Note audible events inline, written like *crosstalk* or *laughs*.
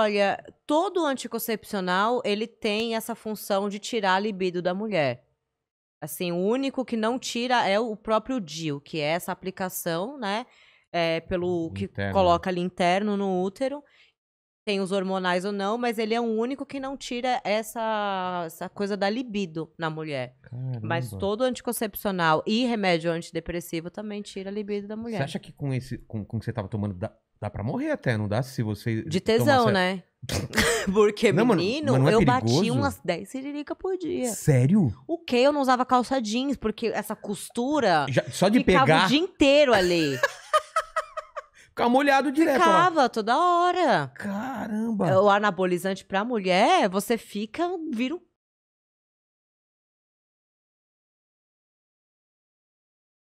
Olha, todo anticoncepcional, ele tem essa função de tirar a libido da mulher. Assim, o único que não tira é o próprio DIU, que é essa aplicação, né? É, pelo uhum, que coloca ali interno no útero tem os hormonais ou não, mas ele é o único que não tira essa, essa coisa da libido na mulher. Caramba. Mas todo anticoncepcional e remédio antidepressivo também tira a libido da mulher. Você acha que com esse com, com que você tava tomando dá, dá pra morrer até, não dá? Se você. De tesão, tomasse... né? *laughs* *laughs* Porque, não, menino, mano, é eu perigoso? bati umas 10 ciriricas por dia. Sério? O que? Eu não usava calça jeans, porque essa costura. Já, só de ficava pegar. o dia inteiro ali. *laughs* Ficava molhado direto. Ficava toda hora. Caramba. É, o anabolizante pra mulher, você fica, vira o